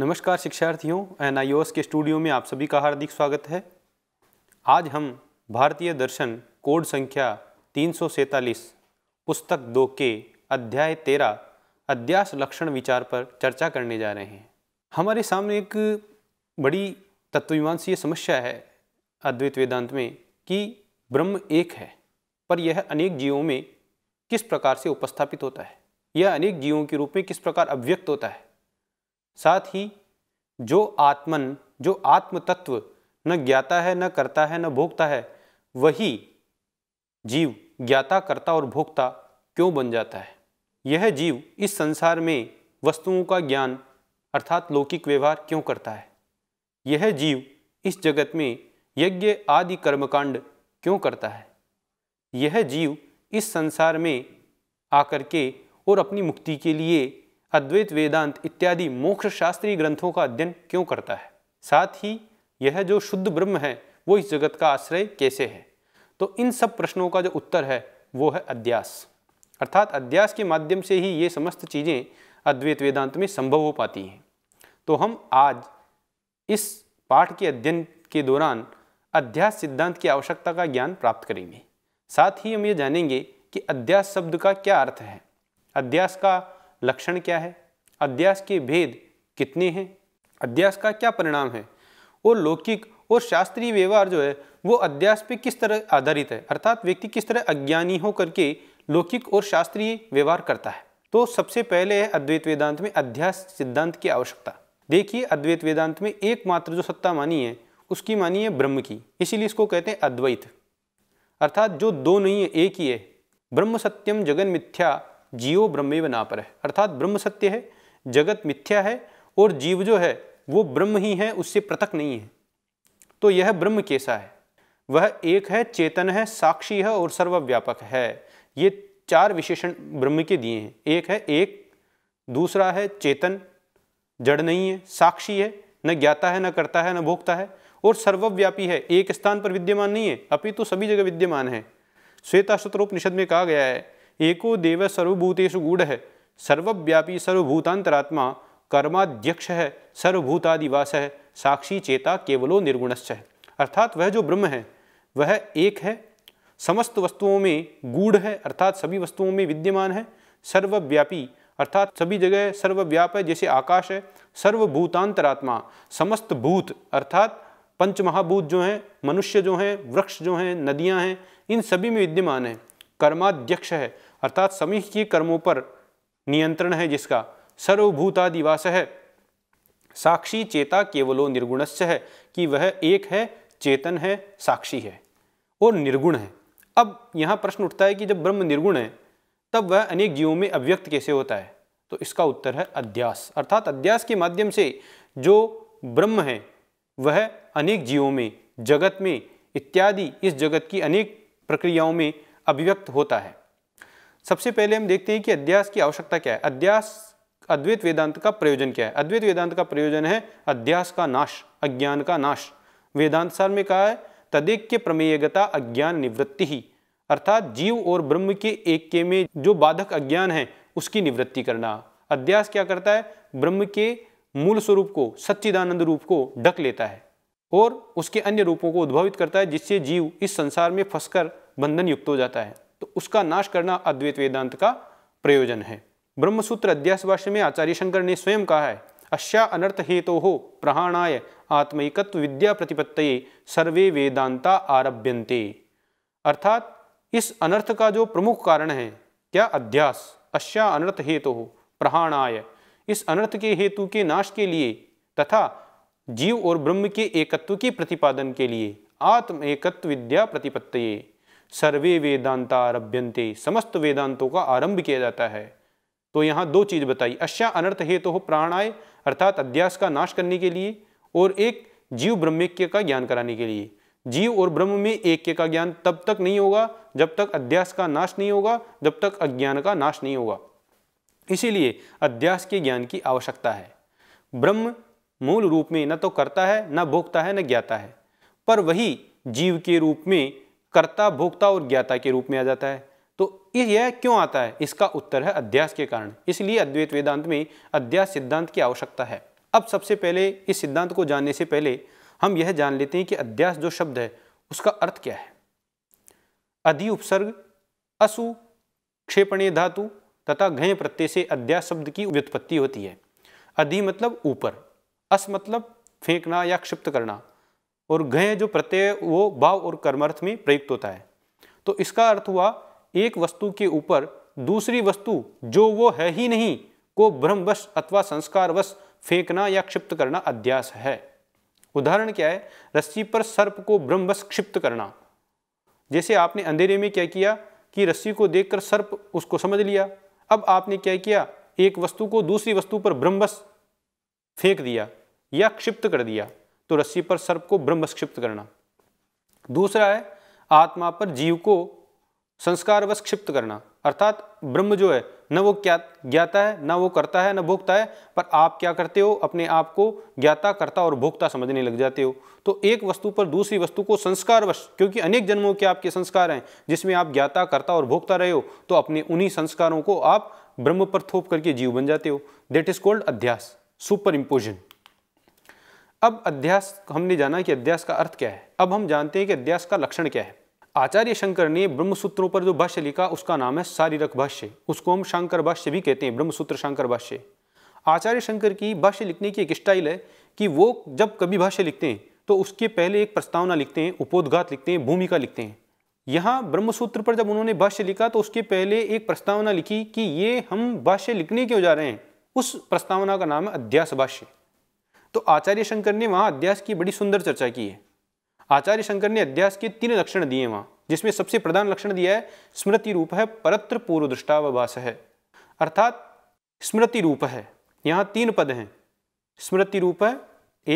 नमस्कार शिक्षार्थियों एन आई के स्टूडियो में आप सभी का हार्दिक स्वागत है आज हम भारतीय दर्शन कोड संख्या तीन पुस्तक दो के अध्याय तेरह अध्यास लक्षण विचार पर चर्चा करने जा रहे हैं हमारे सामने एक बड़ी तत्वीमांसीय समस्या है अद्वैत वेदांत में कि ब्रह्म एक है पर यह अनेक जीवों में किस प्रकार से उपस्थापित होता है यह अनेक जीवों के रूप में किस प्रकार अव्यक्त होता है साथ ही जो आत्मन जो आत्म तत्व न ज्ञाता है न करता है न भोगता है वही जीव ज्ञाता करता और भोगता क्यों बन जाता है यह जीव इस संसार में वस्तुओं का ज्ञान अर्थात लौकिक व्यवहार क्यों करता है यह जीव इस जगत में यज्ञ आदि कर्मकांड क्यों करता है यह जीव इस संसार में आकर के और अपनी मुक्ति के लिए अद्वैत वेदांत इत्यादि मोक्ष शास्त्रीय ग्रंथों का अध्ययन क्यों करता है साथ ही यह जो शुद्ध ब्रह्म है वो इस जगत का आश्रय कैसे है तो इन सब प्रश्नों का जो उत्तर है वो है अध्यास अर्थात अध्यास के माध्यम से ही ये समस्त चीज़ें अद्वैत वेदांत में संभव हो पाती हैं तो हम आज इस पाठ के अध्ययन के दौरान अध्यास सिद्धांत की आवश्यकता का ज्ञान प्राप्त करेंगे साथ ही हम ये जानेंगे कि अध्यास शब्द का क्या अर्थ है अध्यास का लक्षण क्या है अध्यास के भेद कितने हैं अध्यास का क्या परिणाम है और लौकिक और शास्त्रीय व्यवहार जो है वो अध्यास पे किस तरह आधारित है अर्थात व्यक्ति किस तरह अज्ञानी हो करके लौकिक और शास्त्रीय व्यवहार करता है तो सबसे पहले है अद्वैत वेदांत में अध्यास सिद्धांत की आवश्यकता देखिए अद्वैत वेदांत में एकमात्र जो सत्ता मानी है उसकी मानी है ब्रह्म की इसीलिए इसको कहते हैं अद्वैत अर्थात जो दो नहीं है एक ही है ब्रह्म सत्यम जगन मिथ्या जीव ब्रह्मेव नापर है अर्थात ब्रह्म सत्य है जगत मिथ्या है और जीव जो है वो ब्रह्म ही है उससे पृथक नहीं है तो यह ब्रह्म कैसा है वह एक है चेतन है साक्षी है और सर्वव्यापक है ये चार विशेषण ब्रह्म के दिए हैं एक है एक दूसरा है चेतन जड़ नहीं है साक्षी है न ज्ञाता है न करता है न भोगता है और सर्वव्यापी है एक स्थान पर विद्यमान नहीं है अपितु तो सभी जगह विद्यमान है श्वेता निषद में कहा गया है एको देव सर्वभूतेषु गूढ़ है सर्वव्यापी सर्वभूतांतरात्मा कर्माध्यक्ष है सर्वभूतादिवास है साक्षी चेता केवलो निर्गुणश्च है अर्थात वह जो ब्रह्म है वह एक है समस्त वस्तुओं में गूढ़ है अर्थात सभी वस्तुओं में विद्यमान है सर्वव्यापी अर्थात सभी जगह सर्वव्याप है जैसे आकाश है सर्वभूतांतरात्मा समस्त भूत अर्थात पंच महाभूत जो हैं मनुष्य जो हैं वृक्ष जो हैं नदियां हैं इन सभी में विद्यमान है कर्माध्यक्ष है अर्थात समीह के कर्मों पर नियंत्रण है जिसका सर्वभूतादिवास है साक्षी चेता केवलो निर्गुणस्य है कि वह एक है चेतन है साक्षी है और निर्गुण है अब यहाँ प्रश्न उठता है कि जब ब्रह्म निर्गुण है तब वह अनेक जीवों में अव्यक्त कैसे होता है तो इसका उत्तर है अध्यास अर्थात अध्यास के माध्यम से जो ब्रह्म है वह अनेक जीवों में जगत में इत्यादि इस जगत की अनेक प्रक्रियाओं में अभिव्यक्त होता है सबसे पहले हम देखते हैं कि अध्यास की आवश्यकता क्या है अध्यास अद्वैत वेदांत का प्रयोजन क्या है अद्वैत वेदांत का प्रयोजन है अध्यास का नाश अज्ञान का नाश वेदांत सार में कहा है के प्रमेयगता अज्ञान निवृत्ति ही अर्थात जीव और ब्रह्म के एक के में जो बाधक अज्ञान है उसकी निवृत्ति करना अध्यास क्या करता है ब्रह्म के मूल स्वरूप को सच्चिदानंद रूप को ढक लेता है और उसके अन्य रूपों को उद्भावित करता है जिससे जीव इस संसार में फंसकर बंधन युक्त हो जाता है तो उसका नाश करना अद्वैत वेदांत का प्रयोजन है ब्रह्मसूत्र अध्यास भाष्य में आचार्य शंकर ने स्वयं कहा है अश्या अनर्थ हेतु तो हो प्रहाणाय आत्मिकत्व विद्या प्रतिपत्त सर्वे वेदांता आरभ्यंते अर्थात इस अनर्थ का जो प्रमुख कारण है क्या अध्यास अश्या अनर्थ हेतु तो प्रहाणाय इस अनर्थ के हेतु के नाश के लिए तथा जीव और ब्रह्म के एकत्व की प्रतिपादन के लिए आत्म एकत्व विद्या प्रतिपत्त सर्वे वेदांता आरभ्यंते समस्त वेदांतों का आरंभ किया जाता है तो यहाँ दो चीज़ बताई अश्या अनर्थ हेतु तो हो प्राणाय अर्थात अध्यास का नाश करने के लिए और एक जीव ब्रह्मैक्य का ज्ञान कराने के लिए जीव और ब्रह्म में एक्य का ज्ञान तब तक नहीं होगा जब तक अध्यास का नाश नहीं होगा जब तक अज्ञान का नाश नहीं होगा इसीलिए अध्यास के ज्ञान की आवश्यकता है ब्रह्म मूल रूप में न तो करता है न भोगता है न ज्ञाता है पर वही जीव के रूप में कर्ता भोक्ता और ज्ञाता के रूप में आ जाता है तो यह क्यों आता है इसका उत्तर है अध्यास के कारण इसलिए अद्वैत वेदांत में अध्यास सिद्धांत की आवश्यकता है अब सबसे पहले इस सिद्धांत को जानने से पहले हम यह जान लेते हैं कि अध्यास जो शब्द है उसका अर्थ क्या है अधि उपसर्ग असु क्षेपणे धातु तथा घय प्रत्यय से अध्यास शब्द की व्युत्पत्ति होती है अधि मतलब ऊपर अस मतलब फेंकना या क्षिप्त करना और घय जो प्रत्यय वो भाव और कर्मार्थ में प्रयुक्त होता है तो इसका अर्थ हुआ एक वस्तु के ऊपर दूसरी वस्तु जो वो है ही नहीं को भ्रमवश अथवा संस्कारवश फेंकना या क्षिप्त करना अध्यास है उदाहरण क्या है रस्सी पर सर्प को भ्रमवश क्षिप्त करना जैसे आपने अंधेरे में क्या किया कि रस्सी को देखकर सर्प उसको समझ लिया अब आपने क्या किया एक वस्तु को दूसरी वस्तु पर भ्रमवश फेंक दिया या क्षिप्त कर दिया तो रस्सी पर सर्प को ब्रह्म क्षिप्त करना दूसरा है आत्मा पर जीव को संस्कारवश क्षिप्त करना अर्थात ब्रह्म जो है न वो क्या ज्ञाता है न वो करता है न भोगता है पर आप क्या करते हो अपने आप को ज्ञाता करता और भोगता समझने लग जाते हो तो एक वस्तु पर दूसरी वस्तु को संस्कारवश क्योंकि अनेक जन्मों के आपके संस्कार हैं जिसमें आप ज्ञाता करता और भोगता रहे हो तो अपने उन्हीं संस्कारों को आप ब्रह्म पर थोप करके जीव बन जाते हो देट इज कॉल्ड अध्यास सुपर इम्पोजन अब अध्यास हमने जाना कि अध्यास का अर्थ क्या है अब हम जानते हैं कि अध्यास का लक्षण क्या है आचार्य शंकर ने ब्रह्मसूत्रों पर जो भाष्य लिखा उसका नाम है शारीरक भाष्य उसको हम शांकर भाष्य भी कहते हैं ब्रह्मसूत्र शांकर भाष्य आचार्य शंकर की भाष्य लिखने की एक स्टाइल है कि वो जब कभी भाष्य लिखते हैं तो उसके पहले एक प्रस्तावना लिखते हैं उपोदघात लिखते हैं भूमिका लिखते हैं यहाँ ब्रह्मसूत्र पर जब उन्होंने भाष्य लिखा तो उसके पहले एक प्रस्तावना लिखी कि ये हम भाष्य लिखने क्यों जा रहे हैं उस प्रस्तावना का नाम है अध्यास भाष्य तो आचार्य शंकर ने वहाँ अध्यास की बड़ी सुंदर चर्चा की है आचार्य शंकर ने अध्यास के तीन लक्षण दिए वहाँ जिसमें सबसे प्रधान लक्षण दिया है स्मृति रूप है परत्र पूर्व दृष्टावभाष है अर्थात स्मृति रूप है यहाँ तीन पद हैं स्मृति रूप है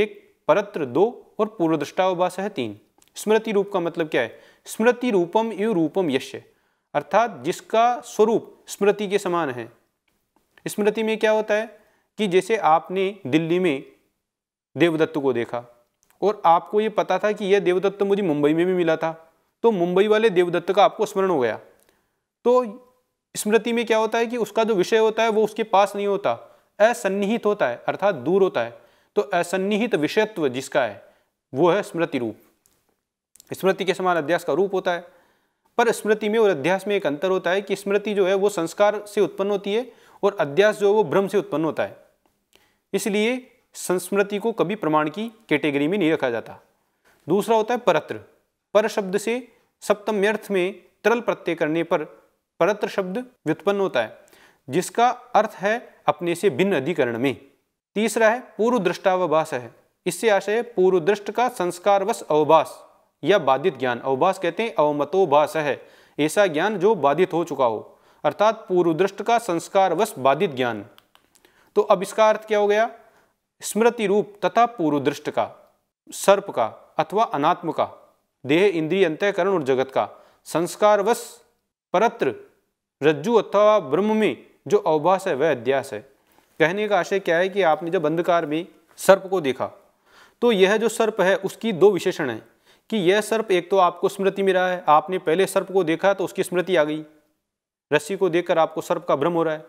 एक परत्र दो और पूर्व दृष्टावभाष है तीन स्मृति रूप का मतलब क्या है स्मृति रूपम इव रूपम यश्य अर्थात जिसका स्वरूप स्मृति के समान है स्मृति में क्या होता है कि जैसे आपने दिल्ली में देवदत्त को देखा और आपको ये पता था कि यह देवदत्त तो मुझे मुंबई में भी मिला था तो मुंबई वाले देवदत्त का आपको स्मरण हो गया तो स्मृति में क्या होता है कि उसका जो विषय होता है वो उसके पास नहीं होता असन्निहित होता है अर्थात दूर होता है तो असन्निहित विषयत्व जिसका है वो है स्मृति रूप स्मृति के समान अध्यास का रूप होता है पर स्मृति में और अध्यास में एक अंतर होता है कि स्मृति जो है वो संस्कार से उत्पन्न होती है और अध्यास जो है वो भ्रम से उत्पन्न होता है इसलिए संस्मृति को कभी प्रमाण की कैटेगरी में नहीं रखा जाता दूसरा होता है परत्र पर शब्द से सप्तम्यर्थ में तरल प्रत्यय करने पर परत्र शब्द व्युत्पन्न होता है जिसका अर्थ है अपने से भिन्न अधिकरण में तीसरा है पूर्व दृष्टावभाष है इससे आशय है पूर्वदृष्ट का संस्कारवश अवभाष या बाधित ज्ञान अवभाष कहते हैं अवमतोभाष है ऐसा ज्ञान जो बाधित हो चुका हो अर्थात पूर्वदृष्ट का संस्कारवश बाधित ज्ञान तो अब इसका अर्थ क्या हो गया स्मृति रूप तथा दृष्ट का सर्प का अथवा अनात्म का देह इंद्रिय अंत्यकरण और जगत का संस्कारवश परत्र रज्जु अथवा ब्रह्म में जो अवभास है वह अध्यास है कहने का आशय क्या है कि आपने जब अंधकार में सर्प को देखा तो यह जो सर्प है उसकी दो विशेषण है कि यह सर्प एक तो आपको स्मृति में रहा है आपने पहले सर्प को देखा तो उसकी स्मृति आ गई रस्सी को देखकर आपको सर्प का भ्रम हो रहा है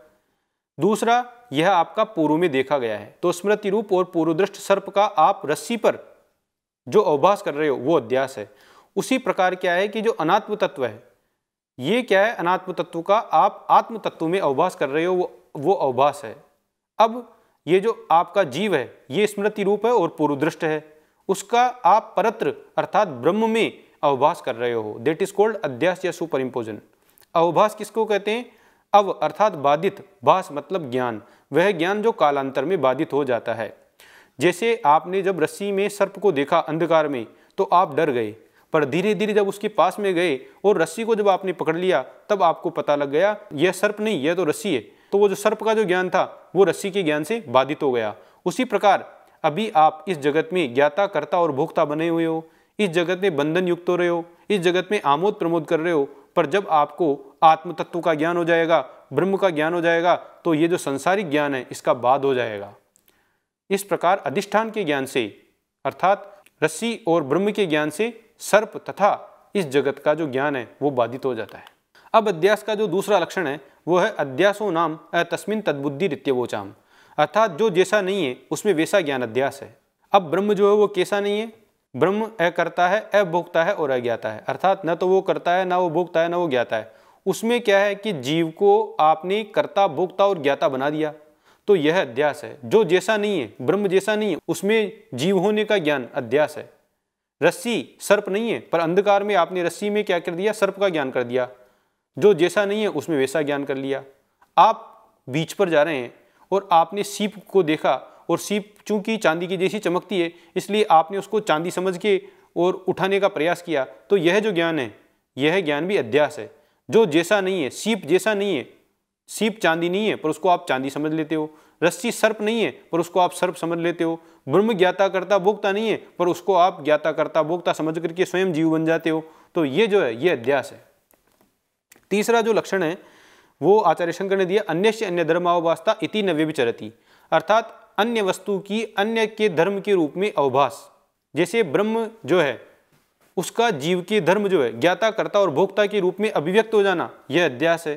दूसरा यह आपका पूर्व में देखा गया है तो स्मृति रूप और पूर्वदृष्ट सर्प का आप रस्सी पर जो अवभास कर रहे हो वो अध्यास है उसी प्रकार क्या है कि जो अनात्म तत्व है ये क्या है अनात्म तत्व का आप आत्म तत्व में अवभास कर रहे हो वो वो अवभास है अब ये जो आपका जीव है ये स्मृति रूप है और पूर्वदृष्ट है उसका आप परत्र अर्थात ब्रह्म में अवभास कर रहे हो देट इज कॉल्ड अध्यास या सुपर इम्पोजन अवभास किसको कहते हैं अव अर्थात बाधित भास मतलब ज्ञान वह ज्ञान जो कालांतर में बाधित हो जाता है जैसे आपने जब रस्सी में सर्प को देखा अंधकार में तो आप डर गए पर धीरे धीरे जब उसके पास में गए और रस्सी को जब आपने पकड़ लिया तब आपको पता लग गया यह सर्प नहीं यह तो रस्सी है तो वो जो सर्प का जो ज्ञान था वो रस्सी के ज्ञान से बाधित हो गया उसी प्रकार अभी आप इस जगत में ज्ञाता कर्ता और भोक्ता बने हुए हो इस जगत में बंधन युक्त हो रहे हो इस जगत में आमोद प्रमोद कर रहे हो पर जब आपको आत्म तत्व का ज्ञान हो जाएगा ब्रह्म का ज्ञान हो जाएगा तो ये जो संसारिक ज्ञान है इसका बाद हो जाएगा इस प्रकार अधिष्ठान के ज्ञान से अर्थात रस्सी और ब्रह्म के ज्ञान से सर्प तथा इस जगत का जो ज्ञान है वो बाधित हो जाता है अब अध्यास का जो दूसरा लक्षण है वो है अध्यासो नाम तस्मिन तद्बुद्धि रित्यवोचाम अर्थात जो जैसा नहीं है उसमें वैसा ज्ञान अध्यास है अब ब्रह्म जो है वो कैसा नहीं है ब्रह्म अ करता है अ भोगता है और अज्ञाता है अर्थात न तो वो करता है ना वो भोगता है ना वो ज्ञाता है उसमें क्या है कि जीव को आपने कर्ता भोगता और ज्ञाता बना दिया तो यह अध्यास है जो जैसा नहीं है ब्रह्म जैसा नहीं है उसमें जीव होने का ज्ञान अध्यास है रस्सी सर्प नहीं है पर अंधकार में आपने रस्सी में क्या कर दिया सर्प का ज्ञान कर दिया जो जैसा नहीं है उसमें वैसा ज्ञान कर लिया आप बीच पर जा रहे हैं और आपने सीप को देखा और सीप चूंकि चांदी की जैसी चमकती है इसलिए आपने उसको चांदी समझ के और उठाने का प्रयास किया तो यह जो ज्ञान है यह ज्ञान भी अध्यास है जो जैसा नहीं है सीप जैसा नहीं है सीप चांदी नहीं है पर उसको आप चांदी समझ लेते हो रस्सी सर्प नहीं है पर उसको आप सर्प समझ लेते हो ब्रह्म ज्ञाता करता भोक्ता नहीं है पर उसको आप ज्ञाता करता भोक्ता समझ करके स्वयं जीव बन जाते हो तो ये जो है ये अध्यास है तीसरा जो लक्षण है वो आचार्य शंकर ने दिया अन्य से अन्य धर्मावस्था इति नव्य विचरती अर्थात अन्य वस्तु की अन्य के धर्म के रूप में अवभास जैसे ब्रह्म जो है उसका जीव के धर्म जो है ज्ञाता कर्ता और भोक्ता के रूप में अभिव्यक्त हो जाना यह अध्यास है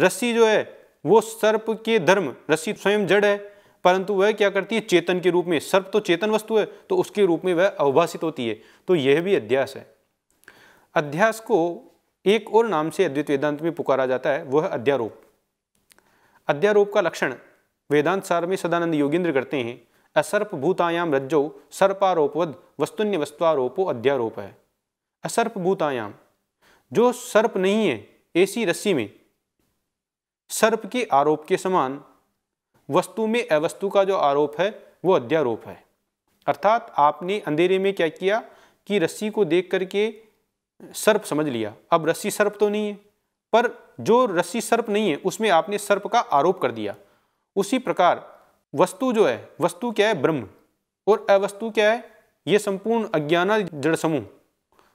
रस्सी जो है वो सर्प के धर्म रस्सी स्वयं जड़ है परंतु वह क्या करती है चेतन के रूप में सर्प तो चेतन वस्तु है तो उसके रूप में वह अवभाषित होती है तो यह भी अध्यास है अध्यास को एक और नाम से अद्वित वेदांत में पुकारा जाता है वह अध्यारोप अध्यारोप का लक्षण वेदांत सार में सदानंद योगेंद्र करते हैं असर्प भूतायाम रज्जो सर्पारोपवद वस्तुन्य वस्तुआरोपो अध्यारोप है असर्प भूतायाम जो सर्प नहीं है ऐसी रस्सी में सर्प के आरोप के समान वस्तु में अवस्तु का जो आरोप है वो अध्यारोप है अर्थात आपने अंधेरे में क्या किया कि रस्सी को देख करके सर्प समझ लिया अब रस्सी सर्प तो नहीं है पर जो रस्सी सर्प नहीं है उसमें आपने सर्प का आरोप कर दिया उसी प्रकार वस्तु जो है वस्तु क्या है ब्रह्म और अवस्तु क्या है ये संपूर्ण अज्ञाना जड़ समूह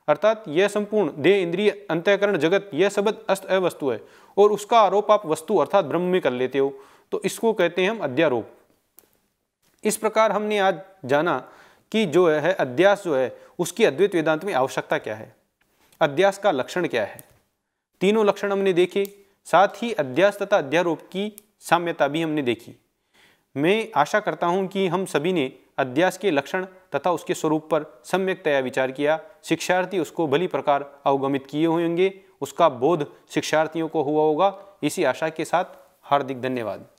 अर्थात यह संपूर्ण देह इंद्रिय अंत्यकरण जगत यह शब्द अस्त अवस्तु है और उसका आरोप आप वस्तु अर्थात ब्रह्म में कर लेते हो तो इसको कहते हैं हम अध्यारोप इस प्रकार हमने आज जाना कि जो है अध्यास जो है उसकी अद्वैत वेदांत में आवश्यकता क्या है अध्यास का लक्षण क्या है तीनों लक्षण हमने देखे साथ ही अध्यास तथा अध्यारोप की साम्यता भी हमने देखी मैं आशा करता हूँ कि हम सभी ने अध्यास के लक्षण तथा उसके स्वरूप पर सम्यकतया विचार किया शिक्षार्थी उसको भली प्रकार अवगमित किए होंगे उसका बोध शिक्षार्थियों को हुआ होगा इसी आशा के साथ हार्दिक धन्यवाद